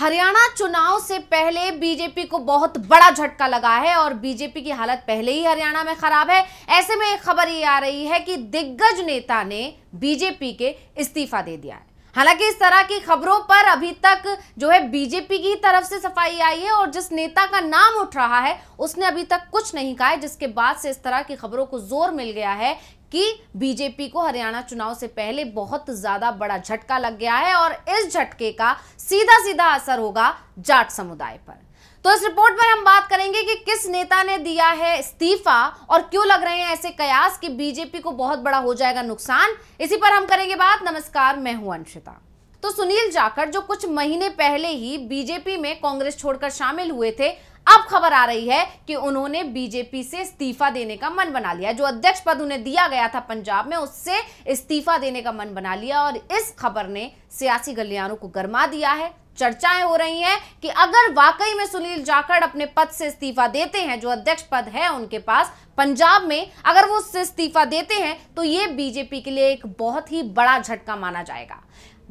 हरियाणा चुनाव से पहले बीजेपी को बहुत बड़ा झटका लगा है और बीजेपी की हालत पहले ही हरियाणा में खराब है ऐसे में एक खबर ये आ रही है कि दिग्गज नेता ने बीजेपी के इस्तीफा दे दिया है हालांकि इस तरह की खबरों पर अभी तक जो है बीजेपी की तरफ से सफाई आई है और जिस नेता का नाम उठ रहा है उसने अभी तक कुछ नहीं कहा है जिसके बाद से इस तरह की खबरों को जोर मिल गया है कि बीजेपी को हरियाणा चुनाव से पहले बहुत ज्यादा बड़ा झटका लग गया है और इस झटके का सीधा सीधा असर होगा जाट समुदाय पर तो इस रिपोर्ट में हम बात करेंगे कि किस नेता ने दिया है इस्तीफा और क्यों लग रहे हैं ऐसे कयास कि बीजेपी को बहुत बड़ा हो जाएगा नुकसान इसी पर हम करेंगे बात नमस्कार मैं हूं अंशिता तो सुनील जाकर जो कुछ महीने पहले ही बीजेपी में कांग्रेस छोड़कर शामिल हुए थे अब खबर आ रही है कि उन्होंने बीजेपी से इस्तीफा देने का मन बना लिया जो अध्यक्ष पद उन्हें दिया गया था पंजाब में उससे इस्तीफा देने का मन बना लिया और इस खबर ने सियासी गलियारों को गर्मा दिया है चर्चाएं हो रही हैं कि अगर वाकई में सुनील जाखड़ अपने पद से इस्तीफा देते हैं जो अध्यक्ष पद है उनके पास पंजाब में अगर वो उससे इस्तीफा देते हैं तो ये बीजेपी के लिए एक बहुत ही बड़ा झटका माना जाएगा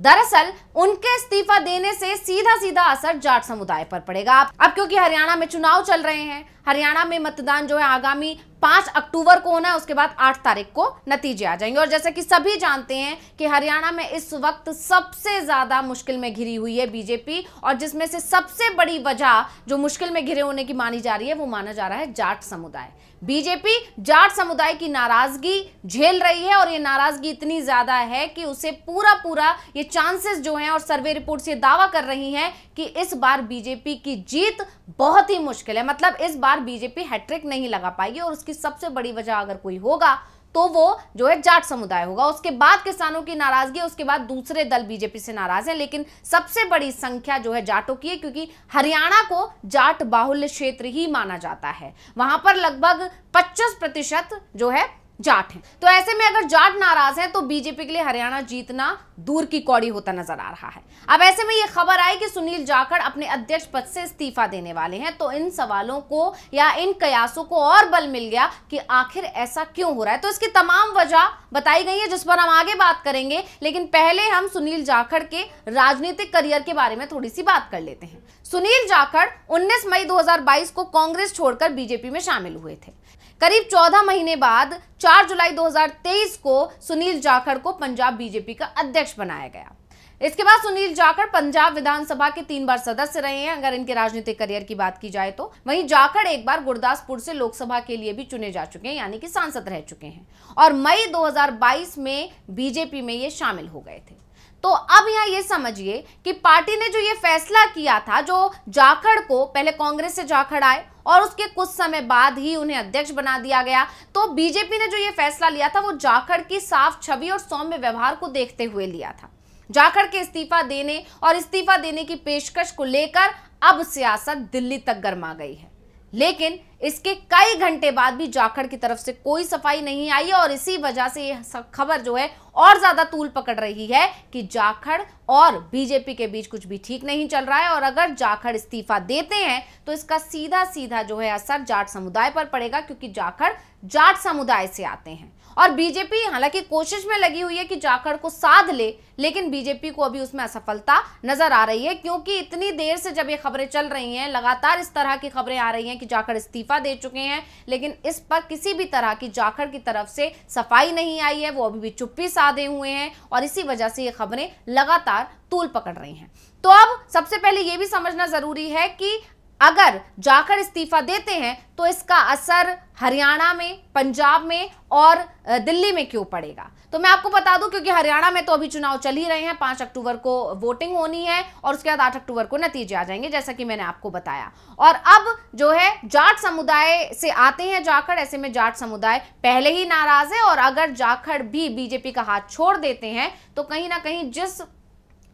दरअसल उनके इस्तीफा देने से सीधा सीधा असर जाट समुदाय पर पड़ेगा अब क्योंकि हरियाणा में चुनाव चल रहे हैं हरियाणा में मतदान जो है आगामी पांच अक्टूबर को होना है उसके बाद आठ तारीख को नतीजे आ जाएंगे और जैसे कि सभी जानते हैं कि हरियाणा में इस वक्त सबसे ज्यादा मुश्किल में घिरी हुई है बीजेपी और जिसमें से सबसे बड़ी वजह जो मुश्किल में घिरे होने की मानी जा रही है वो माना जा रहा है जाट समुदाय बीजेपी जाट समुदाय की नाराजगी झेल रही है और ये नाराजगी इतनी ज्यादा है कि उसे पूरा पूरा ये चांसेस जो है और सर्वे रिपोर्ट ये दावा कर रही है कि इस बार बीजेपी की जीत बहुत ही मुश्किल है मतलब इस बार बीजेपी हैट्रिक नहीं लगा पाएगी और उसकी सबसे बड़ी वजह अगर कोई होगा तो वो जो है जाट समुदाय होगा उसके बाद किसानों की नाराजगी उसके बाद दूसरे दल बीजेपी से नाराज हैं लेकिन सबसे बड़ी संख्या जो है जाटों की है क्योंकि हरियाणा को जाट बाहुल्य क्षेत्र ही माना जाता है वहां पर लगभग 25 प्रतिशत जो है जाट हैं तो ऐसे में अगर जाट नाराज है तो बीजेपी के लिए हरियाणा जीतना दूर की कौड़ी होता नजर आ रहा है अब ऐसे में ये खबर आई कि सुनील जाखड़ अपने अध्यक्ष पद से इस्तीफा देने वाले हैं तो इन सवालों को या इन कयासों को और बल मिल गया कि आखिर ऐसा क्यों हो रहा है तो इसकी तमाम वजह बताई गई है जिस पर हम आगे बात करेंगे लेकिन पहले हम सुनील जाखड़ के राजनीतिक करियर के बारे में थोड़ी सी बात कर लेते हैं सुनील जाखड़ 19 मई 2022 को कांग्रेस छोड़कर बीजेपी में शामिल हुए थे करीब 14 महीने बाद 4 जुलाई 2023 को सुनील जाखड़ को पंजाब बीजेपी का अध्यक्ष बनाया गया इसके बाद सुनील जाखड़ पंजाब विधानसभा के तीन बार सदस्य रहे हैं अगर इनके राजनीतिक करियर की बात की जाए तो वहीं जाखड़ एक बार गुरदासपुर से लोकसभा के लिए भी चुने जा चुके हैं यानी कि सांसद रह चुके हैं और मई 2022 में बीजेपी में ये शामिल हो गए थे तो अब यहां ये समझिए कि पार्टी ने जो ये फैसला किया था जो जाखड़ को पहले कांग्रेस से जाखड़ आए और उसके कुछ समय बाद ही उन्हें अध्यक्ष बना दिया गया तो बीजेपी ने जो ये फैसला लिया था वो जाखड़ की साफ छवि और सौम्य व्यवहार को देखते हुए लिया था जाखड़ के इस्तीफा देने और इस्तीफा देने की पेशकश को लेकर अब सियासत दिल्ली तक गर्मा गई है लेकिन इसके कई घंटे बाद भी जाखड़ की तरफ से कोई सफाई नहीं आई और इसी वजह से यह खबर जो है और ज्यादा तूल पकड़ रही है कि जाखड़ और बीजेपी के बीच कुछ भी ठीक नहीं चल रहा है और अगर जाखड़ इस्तीफा देते हैं तो इसका सीधा सीधा जो है असर जाट समुदाय पर पड़ेगा क्योंकि जाखड़ जाट समुदाय से आते हैं और बीजेपी हालांकि कोशिश में लगी हुई है कि जाखड़ को साध ले लेकिन बीजेपी को अभी उसमें असफलता नजर आ रही है क्योंकि इतनी देर से जब ये खबरें चल रही हैं लगातार इस तरह की खबरें आ रही हैं कि जाखड़ इस्तीफा दे चुके हैं लेकिन इस पर किसी भी तरह की जाखड़ की तरफ से सफाई नहीं आई है वो अभी भी चुप्पी साधे हुए हैं और इसी वजह से ये खबरें लगातार तूल पकड़ रही हैं तो अब सबसे पहले ये भी समझना जरूरी है कि अगर जाकर इस्तीफा देते हैं तो इसका असर हरियाणा में पंजाब में और दिल्ली में क्यों पड़ेगा तो मैं आपको बता दूं क्योंकि हरियाणा में तो अभी चुनाव चल ही रहे हैं पांच अक्टूबर को वोटिंग होनी है और उसके बाद आठ अक्टूबर को नतीजे आ जाएंगे जैसा कि मैंने आपको बताया और अब जो है जाट समुदाय से आते हैं जाखड़ ऐसे में जाट समुदाय पहले ही नाराज है और अगर जाखड़ भी बीजेपी का हाथ छोड़ देते हैं तो कहीं ना कहीं जिस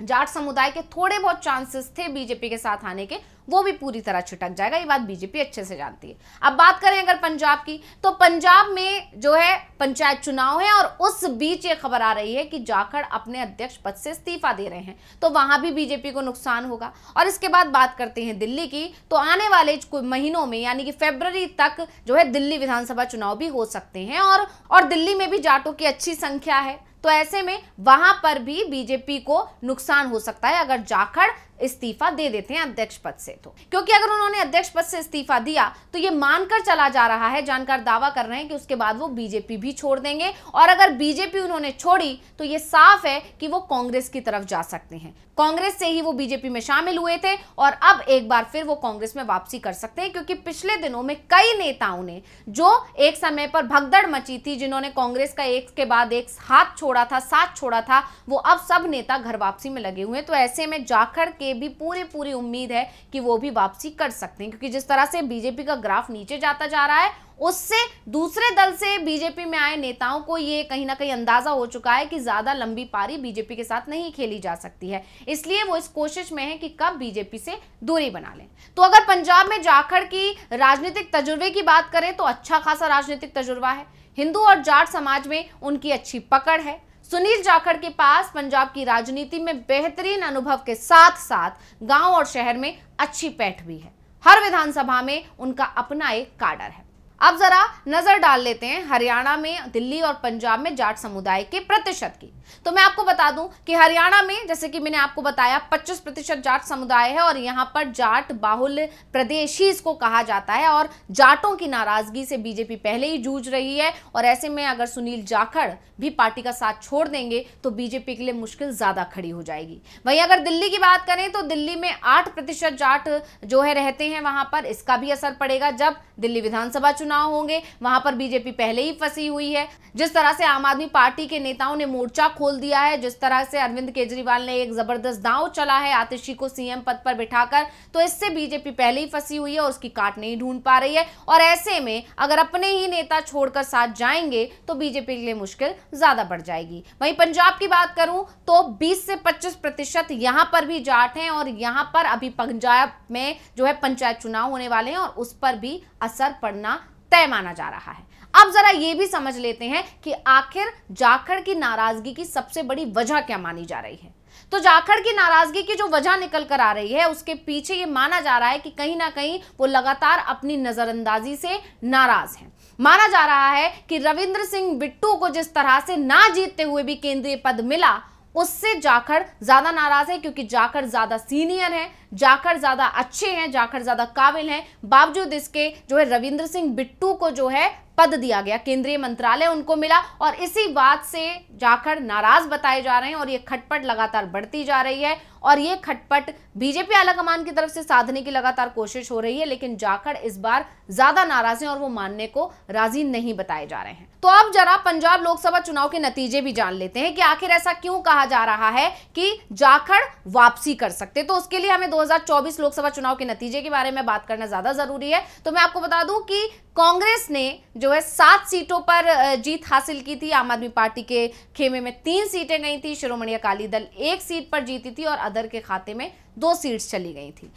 जाट समुदाय के थोड़े बहुत चांसेस थे बीजेपी के साथ आने के वो भी पूरी तरह छिटक जाएगा ये बात बीजेपी अच्छे से जानती है अब बात करें अगर पंजाब की तो पंजाब में जो है पंचायत चुनाव है और उस बीच ये खबर आ रही है कि जाखड़ अपने अध्यक्ष पद से इस्तीफा दे रहे हैं तो वहां भी बीजेपी को नुकसान होगा और इसके बाद बात करते हैं दिल्ली की तो आने वाले महीनों में यानी कि फेब्रवरी तक जो है दिल्ली विधानसभा चुनाव भी हो सकते हैं और, और दिल्ली में भी जाटों की अच्छी संख्या है तो ऐसे में वहां पर भी बीजेपी को नुकसान हो सकता है अगर जाखड़ इस्तीफा दे देते हैं अध्यक्ष पद से तो क्योंकि अगर उन्होंने अध्यक्ष पद से इस्तीफा दिया तो ये मानकर चला जा रहा है जानकार दावा कर रहे हैं कि उसके बाद वो बीजेपी भी छोड़ देंगे और अगर बीजेपी उन्होंने छोड़ी तो ये साफ है कि वो कांग्रेस की तरफ जा सकते हैं कांग्रेस से ही वो बीजेपी में शामिल हुए थे और अब एक बार फिर वो कांग्रेस में वापसी कर सकते हैं क्योंकि पिछले दिनों में कई नेताओं ने जो एक समय पर भगदड़ मची थी जिन्होंने कांग्रेस का एक के बाद एक हाथ छोड़ा था साथ छोड़ा था वो अब सब नेता घर वापसी में लगे हुए हैं तो ऐसे में जाखड़ के भी पूरी पूरी उम्मीद है कि वो भी वापसी कर सकते हैं क्योंकि जिस तरह से बीजेपी का ग्राफ नीचे जाता जा रहा है उससे दूसरे दल से बीजेपी में आए नेताओं को ये कहीं ना कहीं अंदाजा हो चुका है कि ज्यादा लंबी पारी बीजेपी के साथ नहीं खेली जा सकती है इसलिए वो इस कोशिश में है कि कब बीजेपी से दूरी बना लें तो अगर पंजाब में जाखड़ की राजनीतिक तजुर्बे की बात करें तो अच्छा खासा राजनीतिक तजुर्बा है हिंदू और जाट समाज में उनकी अच्छी पकड़ है सुनील जाखड़ के पास पंजाब की राजनीति में बेहतरीन अनुभव के साथ साथ गांव और शहर में अच्छी पैठ भी है हर विधानसभा में उनका अपना एक काडर है अब जरा नजर डाल लेते हैं हरियाणा में दिल्ली और पंजाब में जाट समुदाय के प्रतिशत की तो मैं आपको बता दूं कि हरियाणा में जैसे कि मैंने आपको बताया 25 प्रतिशत जाट समुदाय है और यहां पर जाट बाहुल्य प्रदेश ही इसको कहा जाता है और जाटों की नाराजगी से बीजेपी पहले ही जूझ रही है और ऐसे में अगर सुनील जाखड़ भी पार्टी का साथ छोड़ देंगे तो बीजेपी के लिए मुश्किल ज्यादा खड़ी हो जाएगी वही अगर दिल्ली की बात करें तो दिल्ली में आठ जाट जो है रहते हैं वहां पर इसका भी असर पड़ेगा जब दिल्ली विधानसभा चुनाव चुनाव होंगे वहां पर बीजेपी पहले ही फंसी हुई है जिस तरह से आम आदमी पार्टी के नेताओं ने मोर्चा खोल दिया है जिस तरह से अरविंद केजरीवाल ने एक जबरदस्त दांव चला है आतिशी को सीएम पद पर बिठाकर तो इससे बीजेपी पहले ही फंसी हुई है और उसकी काट नहीं ढूंढ पा रही है और ऐसे में अगर अपने ही नेता छोड़कर साथ जाएंगे तो बीजेपी के लिए मुश्किल ज्यादा बढ़ जाएगी वहीं पंजाब की बात करूं तो बीस से पच्चीस प्रतिशत यहां पर भी जाट हैं और यहां पर अभी पंजाब में जो है पंचायत चुनाव होने वाले हैं और उस पर भी असर पड़ना तय माना जा रहा है अब जरा ये भी समझ लेते हैं कि आखिर जाखड़ की नाराजगी की सबसे बड़ी वजह क्या मानी जा रही है तो जाखड़ की नाराजगी की जो वजह निकल कर आ रही है उसके पीछे ये माना जा रहा है कि कहीं ना कहीं वो लगातार अपनी नजरअंदाजी से नाराज हैं माना जा रहा है कि रविंद्र सिंह बिट्टू को जिस तरह से ना जीतते हुए भी केंद्रीय पद मिला उससे जाखड़ ज्यादा नाराज है क्योंकि जाखड़ ज्यादा सीनियर है जाखड़ ज़्यादा अच्छे हैं जाखड़ ज़्यादा काबिल हैं बावजूद इसके जो है रविंद्र सिंह बिट्टू को जो है पद दिया गया केंद्रीय मंत्रालय उनको मिला और इसी बात से जाखड़ नाराज बताए जा रहे हैं और ये खटपट लगातार बढ़ती जा रही है और ये खटपट बीजेपी आलाकमान की तरफ से साधने की लगातार कोशिश हो रही है लेकिन जाखड़ इस बार ज्यादा नाराज हैं और वो मानने को राजी नहीं बताए जा रहे हैं तो अब जरा पंजाब लोकसभा चुनाव के नतीजे भी जान लेते हैं कि आखिर ऐसा क्यों कहा जा रहा है कि जाखड़ वापसी कर सकते तो उसके लिए हमें दो 2024 लोकसभा चुनाव के नतीजे के बारे में बात करना ज्यादा जरूरी है तो मैं आपको बता दूं कि कांग्रेस ने जो है सात सीटों पर जीत हासिल की थी आम आदमी पार्टी के खेमे में तीन सीटें गई थी शिरोमणि अकाली दल एक सीट पर जीती थी और अदर के खाते में दो सीट्स चली गई थी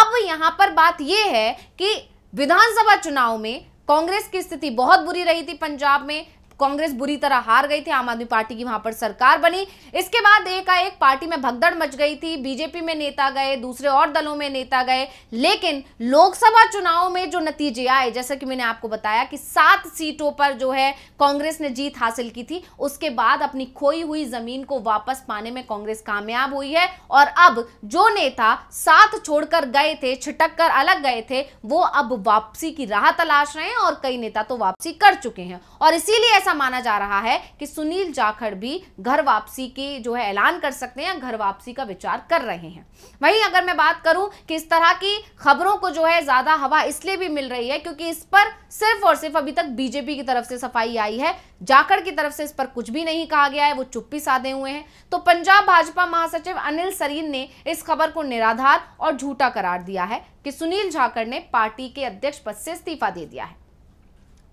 अब यहां पर बात यह है कि विधानसभा चुनाव में कांग्रेस की स्थिति बहुत बुरी रही थी पंजाब में कांग्रेस बुरी तरह हार गई थी आम आदमी पार्टी की वहां पर सरकार बनी इसके बाद एकाएक पार्टी में भगदड़ मच गई थी बीजेपी में नेता गए दूसरे और दलों में नेता गए लेकिन लोकसभा चुनाव में जो नतीजे आए जैसा कि मैंने आपको बताया कि सात सीटों पर जो है कांग्रेस ने जीत हासिल की थी उसके बाद अपनी खोई हुई जमीन को वापस पाने में कांग्रेस कामयाब हुई है और अब जो नेता साथ छोड़कर गए थे छिटक कर अलग गए थे वो अब वापसी की राह तलाश रहे हैं और कई नेता तो वापसी कर चुके हैं और इसीलिए ऐसा माना जा रहा है कि सुनील जाखड़ भी घर वापसी के जो है ऐलान कर सकते हैं घर वापसी का विचार कर रहे हैं वहीं अगर मैं बात करूं कि इस तरह की खबरों को जो है ज्यादा हवा इसलिए भी मिल रही है क्योंकि इस पर सिर्फ और सिर्फ अभी तक बीजेपी की तरफ से सफाई आई है जाखड़ की तरफ से इस पर कुछ भी नहीं कहा गया है वो चुप्पी साधे हुए हैं तो पंजाब भाजपा महासचिव अनिल सरीन ने इस खबर को निराधार और झूठा करार दिया है कि सुनील झाकड़ ने पार्टी के अध्यक्ष पद से इस्तीफा दे दिया है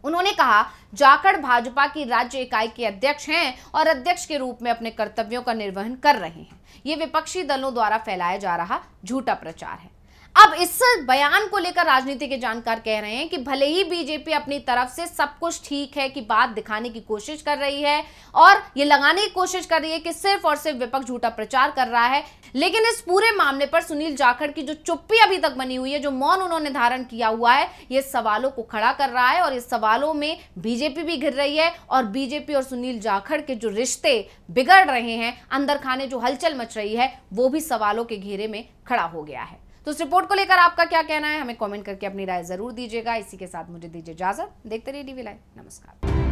उन्होंने कहा जाखड़ भाजपा की राज्य इकाई के अध्यक्ष हैं और अध्यक्ष के रूप में अपने कर्तव्यों का निर्वहन कर रहे हैं ये विपक्षी दलों द्वारा फैलाया जा रहा झूठा प्रचार है अब इस बयान को लेकर राजनीति के जानकार कह रहे हैं कि भले ही बीजेपी अपनी तरफ से सब कुछ ठीक है कि बात दिखाने की कोशिश कर रही है और ये लगाने की कोशिश कर रही है कि सिर्फ और सिर्फ विपक्ष झूठा प्रचार कर रहा है लेकिन इस पूरे मामले पर सुनील जाखड़ की जो चुप्पी अभी तक बनी हुई है जो मौन उन्होंने धारण किया हुआ है ये सवालों को खड़ा कर रहा है और इस सवालों में बीजेपी भी घिर रही है और बीजेपी और सुनील जाखड़ के जो रिश्ते बिगड़ रहे हैं अंदर खाने जो हलचल मच रही है वो भी सवालों के घेरे में खड़ा हो गया है तो इस रिपोर्ट को लेकर आपका क्या कहना है हमें कमेंट करके अपनी राय जरूर दीजिएगा इसी के साथ मुझे दीजिए इजाजत देखते रहिए डीवी लाइव नमस्कार